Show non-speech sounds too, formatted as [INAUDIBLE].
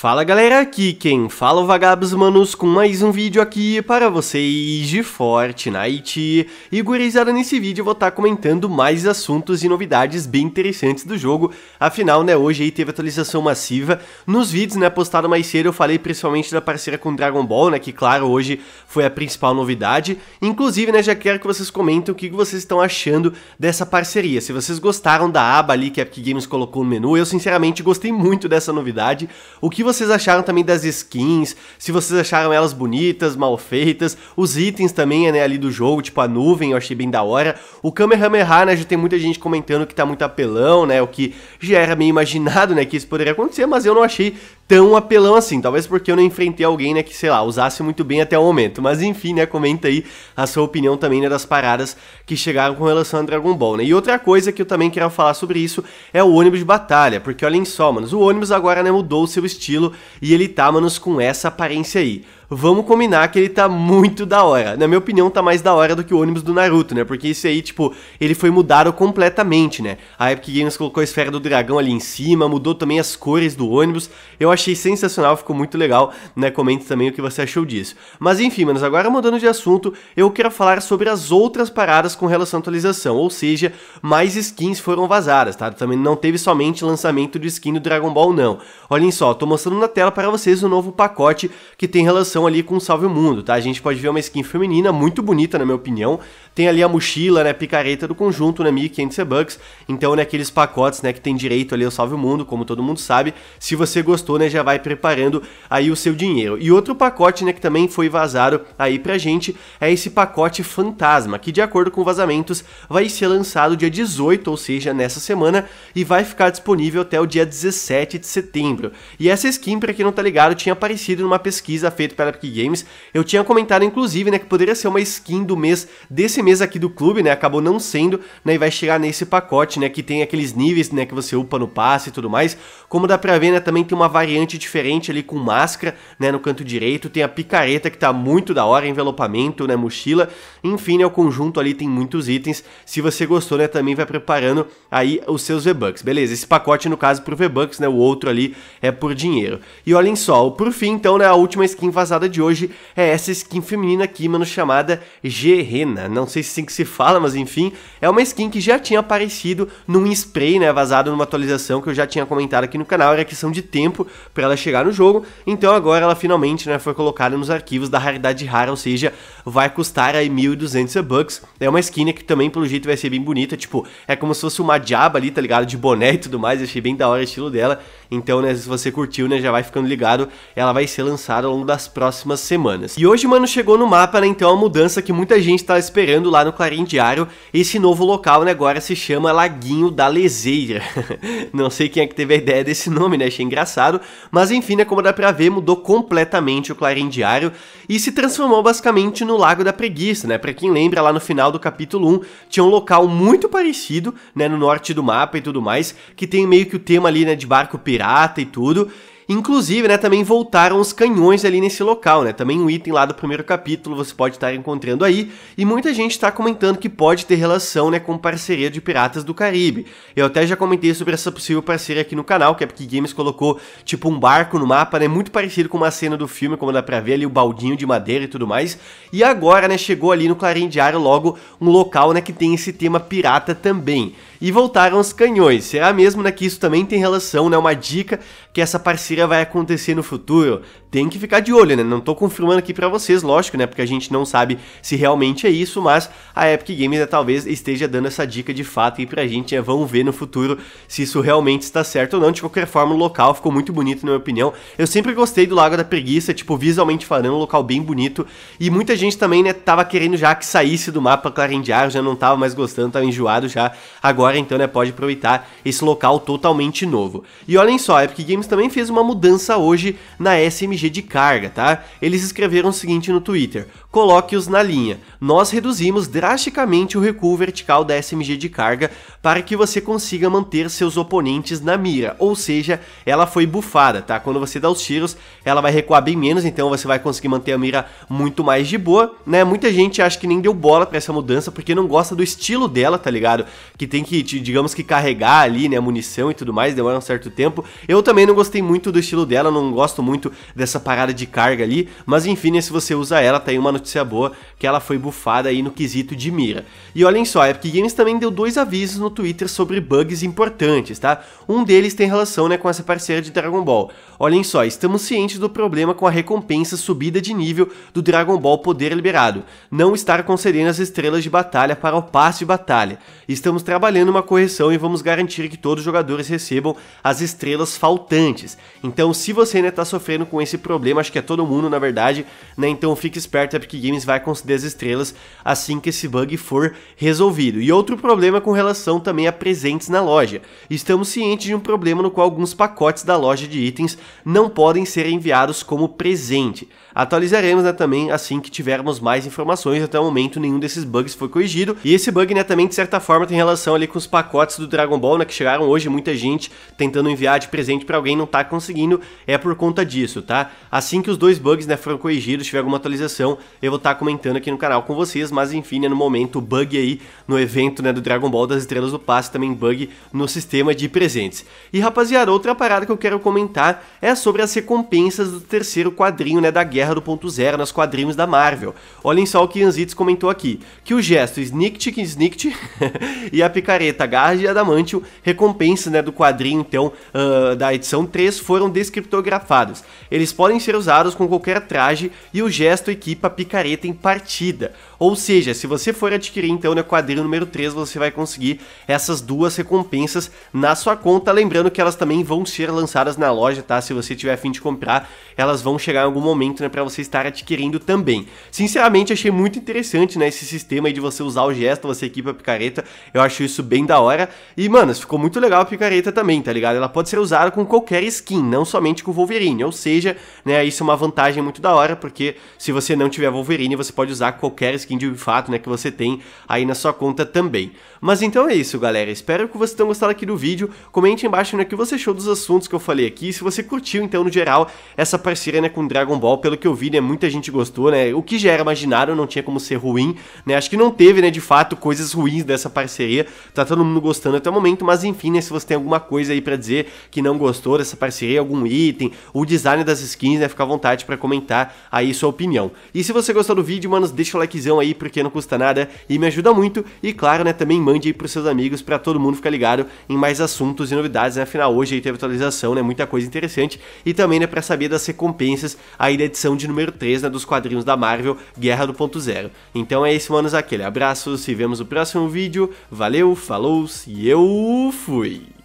Fala galera, aqui quem fala é o Vagabos Manos com mais um vídeo aqui para vocês de Fortnite E gurizada, nesse vídeo eu vou estar tá comentando mais assuntos e novidades bem interessantes do jogo Afinal, né, hoje aí teve atualização massiva Nos vídeos, né, postado mais cedo eu falei principalmente da parceira com Dragon Ball, né, que claro, hoje foi a principal novidade Inclusive, né, já quero que vocês comentem o que vocês estão achando dessa parceria Se vocês gostaram da aba ali que a Epic Games colocou no menu, eu sinceramente gostei muito dessa novidade O que vocês acharam também das skins, se vocês acharam elas bonitas, mal feitas, os itens também, né, ali do jogo, tipo a nuvem, eu achei bem da hora. O Kamehameha, né, já tem muita gente comentando que tá muito apelão, né, o que já era meio imaginado, né, que isso poderia acontecer, mas eu não achei tão apelão assim. Talvez porque eu não enfrentei alguém, né, que, sei lá, usasse muito bem até o momento. Mas enfim, né, comenta aí a sua opinião também, né, das paradas que chegaram com relação a Dragon Ball, né. E outra coisa que eu também quero falar sobre isso é o ônibus de batalha, porque olhem só, manos, o ônibus agora, né, mudou o seu estilo e ele tá, manos, com essa aparência aí vamos combinar que ele tá muito da hora. Na minha opinião, tá mais da hora do que o ônibus do Naruto, né? Porque esse aí, tipo, ele foi mudado completamente, né? A Epic Games colocou a esfera do dragão ali em cima, mudou também as cores do ônibus. Eu achei sensacional, ficou muito legal, né? Comente também o que você achou disso. Mas enfim, manos, agora mudando de assunto, eu quero falar sobre as outras paradas com relação à atualização, ou seja, mais skins foram vazadas, tá? Também não teve somente lançamento de skin do Dragon Ball, não. Olhem só, tô mostrando na tela para vocês o um novo pacote que tem relação relação ali com o Salve o Mundo, tá? A gente pode ver uma skin feminina muito bonita, na minha opinião. Tem ali a mochila, né, picareta do conjunto, né, 1.500 bucks. Então, né, aqueles pacotes, né, que tem direito ali ao Salve o Mundo, como todo mundo sabe. Se você gostou, né, já vai preparando aí o seu dinheiro. E outro pacote, né, que também foi vazado aí pra gente é esse pacote fantasma, que de acordo com vazamentos vai ser lançado dia 18, ou seja, nessa semana, e vai ficar disponível até o dia 17 de setembro. E essa skin, pra quem não tá ligado, tinha aparecido numa pesquisa feita pela da Epic Games. Eu tinha comentado, inclusive, né, que poderia ser uma skin do mês, desse mês aqui do clube, né, acabou não sendo, né, e vai chegar nesse pacote, né, que tem aqueles níveis, né, que você upa no passe e tudo mais. Como dá pra ver, né, também tem uma variante diferente ali com máscara, né, no canto direito, tem a picareta que tá muito da hora, envelopamento, né, mochila, enfim, né, o conjunto ali tem muitos itens. Se você gostou, né, também vai preparando aí os seus V-Bucks, beleza? Esse pacote, no caso, pro V-Bucks, né, o outro ali é por dinheiro. E olhem só, por fim, então, né, a última skin vazada de hoje é essa skin feminina aqui, mano, chamada Gerena. Não sei se é assim que se fala, mas enfim, é uma skin que já tinha aparecido num spray, né, vazado numa atualização que eu já tinha comentado aqui no canal, era questão de tempo para ela chegar no jogo. Então agora ela finalmente, né, foi colocada nos arquivos da raridade rara, ou seja, vai custar aí 1.200 bucks. É uma skin que também pelo jeito vai ser bem bonita, tipo, é como se fosse uma diaba ali, tá ligado, de boné e tudo mais, achei bem da hora o estilo dela. Então, né, se você curtiu, né, já vai ficando ligado, ela vai ser lançada ao longo das próximas próximas semanas. E hoje, mano, chegou no mapa, né, então é a mudança que muita gente tá esperando lá no Clarim Diário. Esse novo local, né, agora se chama Laguinho da Lezeira. [LAUGHS] Não sei quem é que teve a ideia desse nome, né, achei engraçado. Mas enfim, né, como dá pra ver, mudou completamente o Clarim Diário e se transformou basicamente no Lago da Preguiça, né. Pra quem lembra, lá no final do capítulo 1, tinha um local muito parecido, né, no norte do mapa e tudo mais, que tem meio que o tema ali, né, de barco pirata e tudo. Inclusive, né, também voltaram os canhões ali nesse local, né? Também um item lá do primeiro capítulo você pode estar encontrando aí. E muita gente está comentando que pode ter relação, né, com parceria de Piratas do Caribe. Eu até já comentei sobre essa possível parceria aqui no canal, que é porque Games colocou tipo um barco no mapa, né? Muito parecido com uma cena do filme, como dá pra ver ali o baldinho de madeira e tudo mais. E agora, né, chegou ali no Clarim Diário logo um local, né, que tem esse tema pirata também e voltaram os canhões. Será mesmo né, que isso também tem relação, né? Uma dica que essa parceria vai acontecer no futuro. Tem que ficar de olho, né? Não estou confirmando aqui para vocês, lógico, né? Porque a gente não sabe se realmente é isso, mas a Epic Games né, talvez esteja dando essa dica de fato aí pra gente, né? Vamos ver no futuro se isso realmente está certo ou não. De qualquer forma, o local ficou muito bonito, na minha opinião. Eu sempre gostei do Lago da Preguiça, tipo, visualmente falando, um local bem bonito. E muita gente também, né, tava querendo já que saísse do mapa Clarendiar, já não tava mais gostando, tava enjoado já. Agora agora, então né, pode aproveitar esse local totalmente novo. E olhem só, a Epic Games também fez uma mudança hoje na SMG de carga, tá? Eles escreveram o seguinte no Twitter, coloque-os na linha. Nós reduzimos drasticamente o recuo vertical da SMG de carga para que você consiga manter seus oponentes na mira, ou seja, ela foi bufada, tá? Quando você dá os tiros, ela vai recuar bem menos, então você vai conseguir manter a mira muito mais de boa, né? Muita gente acha que nem deu bola para essa mudança porque não gosta do estilo dela, tá ligado? Que tem que que, digamos que carregar ali, né, a munição e tudo mais, demora um certo tempo. Eu também não gostei muito do estilo dela, não gosto muito dessa parada de carga ali, mas enfim, né, se você usa ela, tá aí uma notícia boa que ela foi bufada aí no quesito de mira. E olhem só, a Epic Games também deu dois avisos no Twitter sobre bugs importantes, tá? Um deles tem relação, né, com essa parceira de Dragon Ball. Olhem só, estamos cientes do problema com a recompensa subida de nível do Dragon Ball Poder Liberado, não estar concedendo as estrelas de batalha para o passe de batalha. Estamos trabalhando uma correção e vamos garantir que todos os jogadores recebam as estrelas faltantes. Então, se você ainda está sofrendo com esse problema, acho que é todo mundo na verdade, né? Então fique esperto, a Epic Games vai conceder as estrelas assim que esse bug for resolvido. E outro problema com relação também a presentes na loja. Estamos cientes de um problema no qual alguns pacotes da loja de itens não podem ser enviados como presente. Atualizaremos né, também assim que tivermos mais informações. Até o momento, nenhum desses bugs foi corrigido. E esse bug né, também, de certa forma, tem relação ali com os pacotes do Dragon Ball, né, que chegaram hoje. Muita gente tentando enviar de presente para alguém não está conseguindo. É por conta disso, tá? Assim que os dois bugs né, foram corrigidos, tiver alguma atualização, eu vou estar tá comentando aqui no canal com vocês. Mas enfim, né, no momento, bug aí no evento né, do Dragon Ball das Estrelas do Passe, também bug no sistema de presentes. E rapaziada, outra parada que eu quero comentar é sobre as recompensas do terceiro quadrinho né, da Guerra do Ponto Zero nos quadrinhos da Marvel. Olhem só o que Anzites comentou aqui, que o gesto Snicktic Snicktic [LAUGHS] e a picareta Garde e Adamantium, recompensas né, do quadrinho então uh, da edição 3, foram descriptografados. Eles podem ser usados com qualquer traje e o gesto equipa a picareta em partida. Ou seja, se você for adquirir então o né, quadrinho número 3, você vai conseguir essas duas recompensas na sua conta, lembrando que elas também vão ser lançadas na loja, tá? se você tiver afim de comprar, elas vão chegar em algum momento, né, para você estar adquirindo também. Sinceramente, achei muito interessante, né, esse sistema aí de você usar o gesto, você equipa a picareta, eu acho isso bem da hora. E, mano, ficou muito legal a picareta também, tá ligado? Ela pode ser usada com qualquer skin, não somente com Wolverine, ou seja, né, isso é uma vantagem muito da hora, porque se você não tiver Wolverine, você pode usar qualquer skin de fato, né, que você tem aí na sua conta também. Mas então é isso, galera, espero que vocês tenham gostado aqui do vídeo, comente embaixo, né, o que você achou dos assuntos que eu falei aqui, se você curtiu curtiu, então, no geral, essa parceria né, com Dragon Ball, pelo que eu vi, né, muita gente gostou, né, o que já era imaginário, não tinha como ser ruim, né, acho que não teve, né, de fato, coisas ruins dessa parceria, tá todo mundo gostando até o momento, mas enfim, né, se você tem alguma coisa aí para dizer que não gostou dessa parceria, algum item, o design das skins, né, fica à vontade para comentar aí sua opinião. E se você gostou do vídeo, manos, deixa o likezão aí, porque não custa nada e me ajuda muito, e claro, né, também mande aí pros seus amigos para todo mundo ficar ligado em mais assuntos e novidades, né, afinal, hoje aí teve atualização, né, muita coisa interessante, e também, né, para saber das recompensas aí da edição de número 3, né, dos quadrinhos da Marvel, Guerra do Ponto Zero. Então é isso, manos, aquele abraço, se vemos no próximo vídeo, valeu, falou e eu fui!